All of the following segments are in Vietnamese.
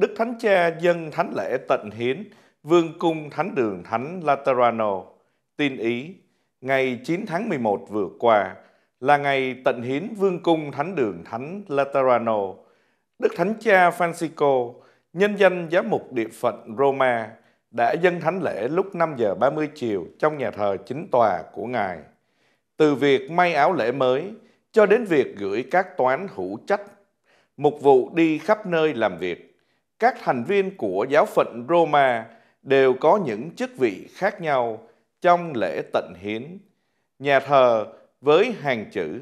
Đức Thánh Cha dân thánh lễ tận hiến vương cung thánh đường Thánh Laterano, tin Ý, ngày 9 tháng 11 vừa qua là ngày tận hiến vương cung thánh đường Thánh Laterano. Đức Thánh Cha Francisco, nhân danh giám mục địa phận Roma, đã dân thánh lễ lúc 5 giờ 30 chiều trong nhà thờ chính tòa của Ngài. Từ việc may áo lễ mới cho đến việc gửi các toán hữu trách, mục vụ đi khắp nơi làm việc, các thành viên của giáo phận Roma đều có những chức vị khác nhau trong lễ tận hiến. Nhà thờ với hàng chữ,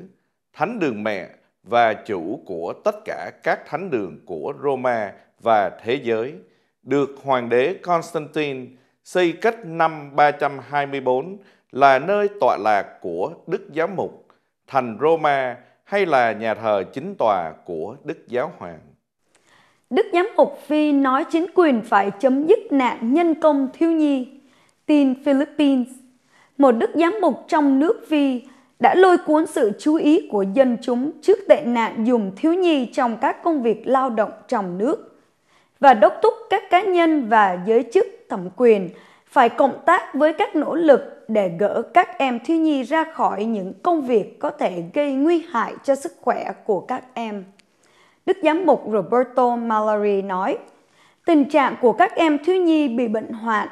thánh đường mẹ và chủ của tất cả các thánh đường của Roma và thế giới – được hoàng đế Constantine xây cách năm 324 là nơi tọa lạc của Đức giáo Mục, thành Roma hay là nhà thờ chính tòa của Đức Giáo Hoàng. Đức Giám Mục Phi nói chính quyền phải chấm dứt nạn nhân công thiếu nhi. Tin Philippines, một Đức Giám Mục trong nước Phi đã lôi cuốn sự chú ý của dân chúng trước tệ nạn dùng thiếu nhi trong các công việc lao động trong nước và đốc thúc các cá nhân và giới chức thẩm quyền phải cộng tác với các nỗ lực để gỡ các em thiếu nhi ra khỏi những công việc có thể gây nguy hại cho sức khỏe của các em. Đức Giám mục Roberto Malari nói, tình trạng của các em thiếu nhi bị bệnh hoạn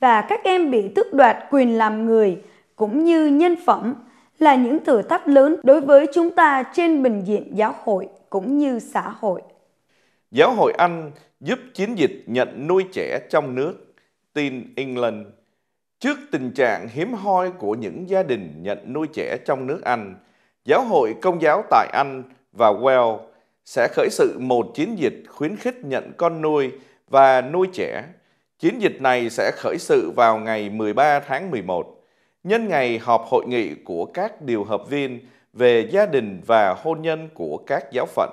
và các em bị tước đoạt quyền làm người cũng như nhân phẩm là những thử thách lớn đối với chúng ta trên bình diện giáo hội cũng như xã hội. Giáo hội Anh giúp chiến dịch nhận nuôi trẻ trong nước, tin England. Trước tình trạng hiếm hoi của những gia đình nhận nuôi trẻ trong nước Anh, Giáo hội Công giáo tại Anh và Wales sẽ khởi sự một chiến dịch khuyến khích nhận con nuôi và nuôi trẻ. Chiến dịch này sẽ khởi sự vào ngày 13 tháng 11, nhân ngày họp hội nghị của các điều hợp viên về gia đình và hôn nhân của các giáo phận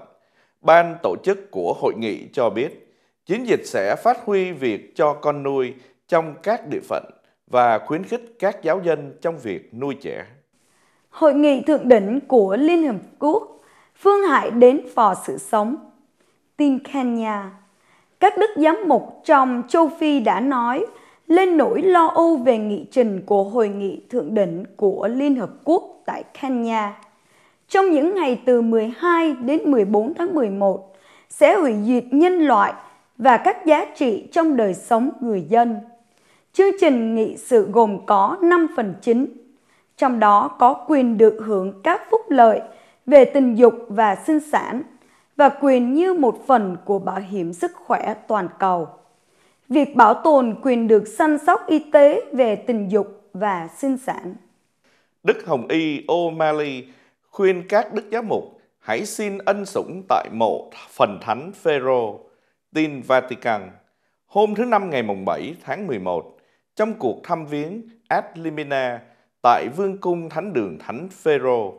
ban tổ chức của hội nghị cho biết, chiến dịch sẽ phát huy việc cho con nuôi trong các địa phận và khuyến khích các giáo dân trong việc nuôi trẻ. Hội nghị thượng đỉnh của Liên Hợp Quốc, Phương Hải đến phò sự sống. Tin Kenya Các đức giám mục trong châu Phi đã nói lên nỗi lo âu về nghị trình của Hội nghị thượng đỉnh của Liên Hợp Quốc tại Kenya trong những ngày từ 12 đến 14 tháng 11 sẽ hủy diệt nhân loại và các giá trị trong đời sống người dân. Chương trình nghị sự gồm có 5 phần chính, trong đó có quyền được hưởng các phúc lợi về tình dục và sinh sản và quyền như một phần của bảo hiểm sức khỏe toàn cầu. Việc bảo tồn quyền được săn sóc y tế về tình dục và sinh sản. Đức Hồng Y O'Malley khuyên các đức giám mục hãy xin ân sủng tại mộ phần thánh Phêrô, tin Vatican. Hôm thứ Năm ngày mùng 7 tháng 11, trong cuộc thăm viếng Ad Limina tại Vương cung Thánh đường Thánh Phêrô,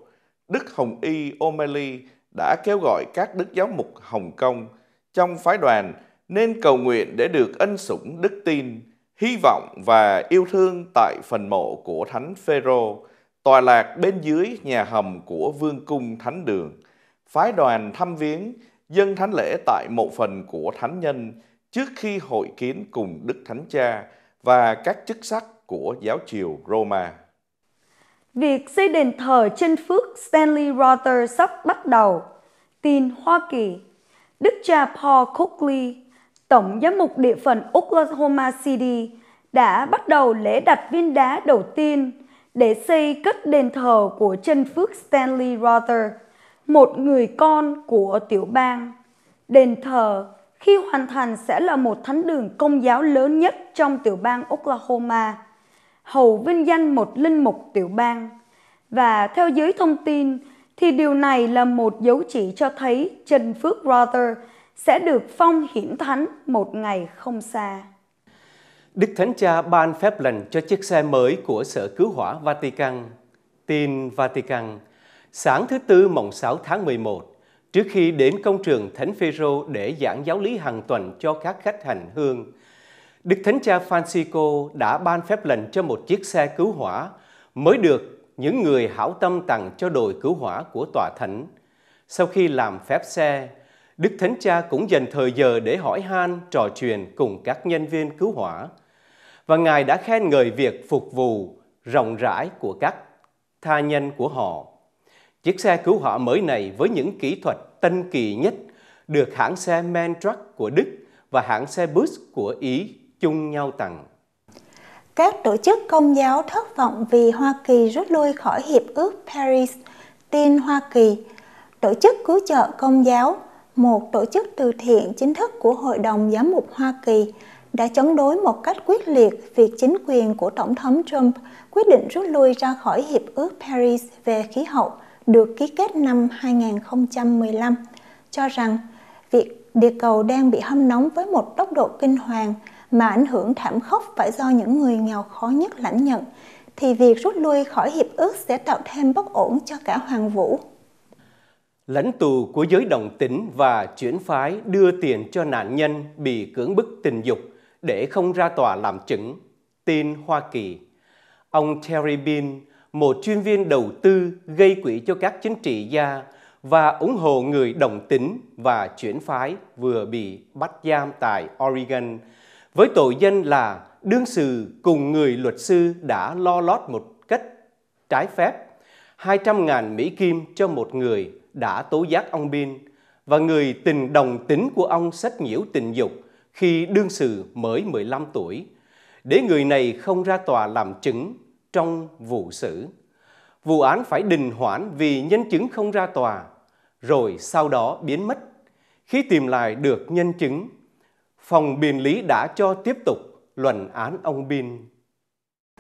Đức Hồng Y O'Malley đã kêu gọi các đức giáo mục Hồng Kông trong phái đoàn nên cầu nguyện để được ân sủng đức tin, hy vọng và yêu thương tại phần mộ của Thánh Phêrô Tòa lạc bên dưới nhà hầm của Vương cung Thánh đường. Phái đoàn thăm viếng dân thánh lễ tại mộ phần của thánh nhân trước khi hội kiến cùng Đức Thánh Cha và các chức sắc của giáo triều Roma. Việc xây đền thờ trên phước Stanley Rother sắp bắt đầu. Tin Hoa Kỳ Đức cha Paul Coakley, Tổng giám mục địa phận Oklahoma City, đã bắt đầu lễ đặt viên đá đầu tiên để xây cất đền thờ của chân phước Stanley Rother, một người con của tiểu bang. Đền thờ khi hoàn thành sẽ là một thánh đường công giáo lớn nhất trong tiểu bang Oklahoma, hầu vinh danh một linh mục tiểu bang. Và theo giới thông tin thì điều này là một dấu chỉ cho thấy Trần Phước Rother sẽ được phong hiển thánh một ngày không xa. Đức Thánh Cha ban phép lành cho chiếc xe mới của Sở Cứu Hỏa Vatican. Tin Vatican, sáng thứ Tư mồng 6 tháng 11, trước khi đến công trường Thánh Phêrô để giảng giáo lý hàng tuần cho các khách hành hương, Đức Thánh Cha Francisco đã ban phép lành cho một chiếc xe cứu hỏa mới được những người hảo tâm tặng cho đội cứu hỏa của tòa thánh. Sau khi làm phép xe, Đức Thánh Cha cũng dành thời giờ để hỏi han, trò chuyện cùng các nhân viên cứu hỏa và Ngài đã khen ngợi việc phục vụ rộng rãi của các tha nhân của họ. Chiếc xe cứu hỏa mới này với những kỹ thuật tân kỳ nhất được hãng xe Man Truck của Đức và hãng xe bus của Ý chung nhau tặng. Các tổ chức công giáo thất vọng vì Hoa Kỳ rút lui khỏi Hiệp ước Paris, tin Hoa Kỳ, tổ chức cứu trợ công giáo, một tổ chức từ thiện chính thức của Hội đồng Giám mục Hoa Kỳ, đã chống đối một cách quyết liệt việc chính quyền của Tổng thống Trump quyết định rút lui ra khỏi Hiệp ước Paris về khí hậu được ký kết năm 2015, cho rằng việc địa cầu đang bị hâm nóng với một tốc độ kinh hoàng mà ảnh hưởng thảm khốc phải do những người nghèo khó nhất lãnh nhận, thì việc rút lui khỏi hiệp ước sẽ tạo thêm bất ổn cho cả hoàng vũ. Lãnh tù của giới đồng tính và chuyển phái đưa tiền cho nạn nhân bị cưỡng bức tình dục – để không ra tòa làm chứng, tin Hoa Kỳ. Ông Terry Bean, một chuyên viên đầu tư gây quỹ cho các chính trị gia và ủng hộ người đồng tính và chuyển phái vừa bị bắt giam tại Oregon với tội danh là đương sự cùng người luật sư đã lo lót một cách trái phép 200.000 Mỹ Kim cho một người đã tố giác ông Bin và người tình đồng tính của ông sách nhiễu tình dục khi đương sự mới 15 tuổi, để người này không ra tòa làm chứng trong vụ xử. Vụ án phải đình hoãn vì nhân chứng không ra tòa, rồi sau đó biến mất. Khi tìm lại được nhân chứng, phòng biên lý đã cho tiếp tục luận án ông Bin.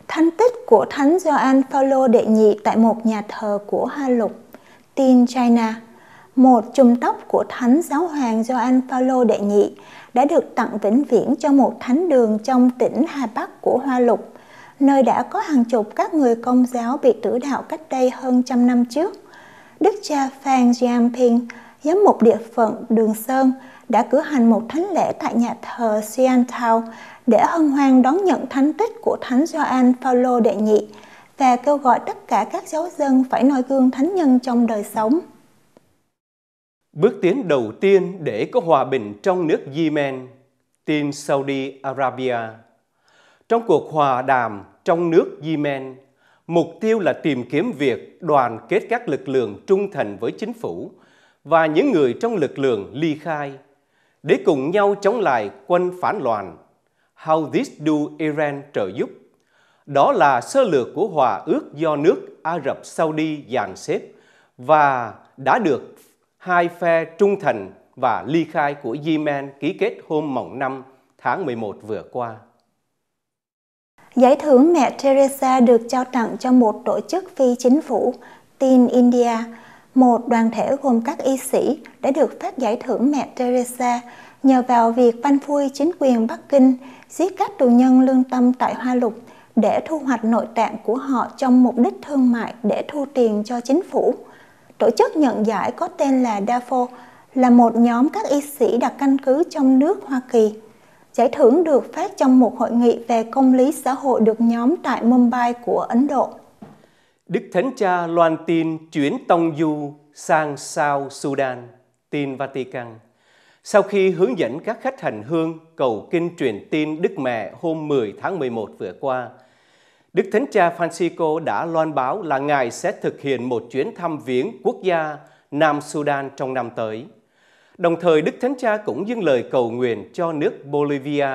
Thân tích của Thánh Gioan Phaolô đệ nhị tại một nhà thờ của Hà Lục, tin China một chùm tóc của Thánh Giáo Hoàng Gioan Paulo đệ nhị đã được tặng vĩnh viễn cho một thánh đường trong tỉnh Hà Bắc của Hoa Lục, nơi đã có hàng chục các người công giáo bị tử đạo cách đây hơn trăm năm trước. Đức cha Phan Giamping, giám mục địa phận Đường Sơn, đã cử hành một thánh lễ tại nhà thờ Siantown để hân hoan đón nhận thánh tích của Thánh Gioan Paulo đệ nhị và kêu gọi tất cả các giáo dân phải noi gương thánh nhân trong đời sống. Bước tiến đầu tiên để có hòa bình trong nước Yemen, tin Saudi Arabia. Trong cuộc hòa đàm trong nước Yemen, mục tiêu là tìm kiếm việc đoàn kết các lực lượng trung thành với chính phủ và những người trong lực lượng ly khai để cùng nhau chống lại quân phản loạn. How this do Iran trợ giúp. Đó là sơ lược của hòa ước do nước Ả Rập Saudi dàn xếp và đã được hai phe trung thành và ly khai của Yemen ký kết hôm mồng 5 tháng 11 vừa qua. Giải thưởng mẹ Teresa được trao tặng cho một tổ chức phi chính phủ, Teen India, một đoàn thể gồm các y sĩ đã được phát giải thưởng mẹ Teresa nhờ vào việc phanh phui chính quyền Bắc Kinh giết các tù nhân lương tâm tại Hoa Lục để thu hoạch nội tạng của họ trong mục đích thương mại để thu tiền cho chính phủ. Tổ chức nhận giải có tên là DAFO là một nhóm các y sĩ đặt căn cứ trong nước Hoa Kỳ. Giải thưởng được phát trong một hội nghị về công lý xã hội được nhóm tại Mumbai của Ấn Độ. Đức Thánh Cha loan tin chuyến tông du sang sao Sudan, tin Vatican. Sau khi hướng dẫn các khách hành hương cầu kinh truyền tin Đức Mẹ hôm 10 tháng 11 vừa qua, Đức Thánh Cha Francisco đã loan báo là Ngài sẽ thực hiện một chuyến thăm viếng quốc gia Nam Sudan trong năm tới. Đồng thời, Đức Thánh Cha cũng dâng lời cầu nguyện cho nước Bolivia,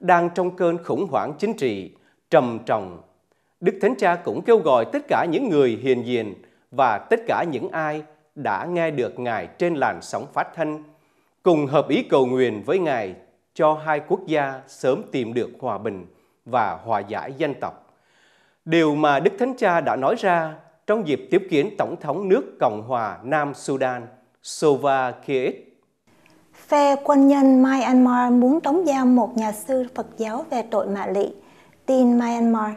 đang trong cơn khủng hoảng chính trị, trầm trọng. Đức Thánh Cha cũng kêu gọi tất cả những người hiền diện và tất cả những ai đã nghe được Ngài trên làn sóng phát thanh, cùng hợp ý cầu nguyện với Ngài cho hai quốc gia sớm tìm được hòa bình và hòa giải dân tộc điều mà Đức Thánh Cha đã nói ra trong dịp tiếp kiến Tổng thống nước Cộng hòa Nam Sudan, Sova Kiir. Phe quân nhân Myanmar muốn tống giam một nhà sư Phật giáo về tội mạ lị, tin Myanmar.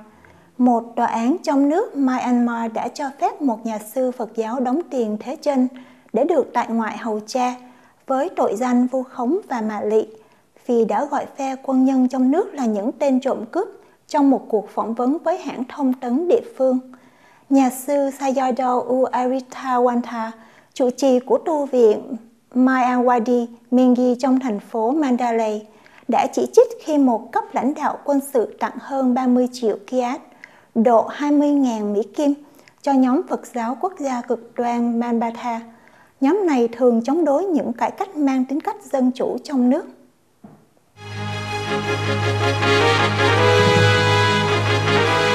Một tòa án trong nước Myanmar đã cho phép một nhà sư Phật giáo đóng tiền thế chân để được tại ngoại hầu cha với tội danh vu khống và mạ lị vì đã gọi phe quân nhân trong nước là những tên trộm cướp trong một cuộc phỏng vấn với hãng thông tấn địa phương. Nhà sư Sayadaw Uaritawanta, chủ trì của tu viện Mayawadi Mingi trong thành phố Mandalay, đã chỉ trích khi một cấp lãnh đạo quân sự tặng hơn 30 triệu kiat, độ 20.000 Mỹ Kim, cho nhóm Phật giáo quốc gia cực đoan Manbatha. Nhóm này thường chống đối những cải cách mang tính cách dân chủ trong nước. Thank you.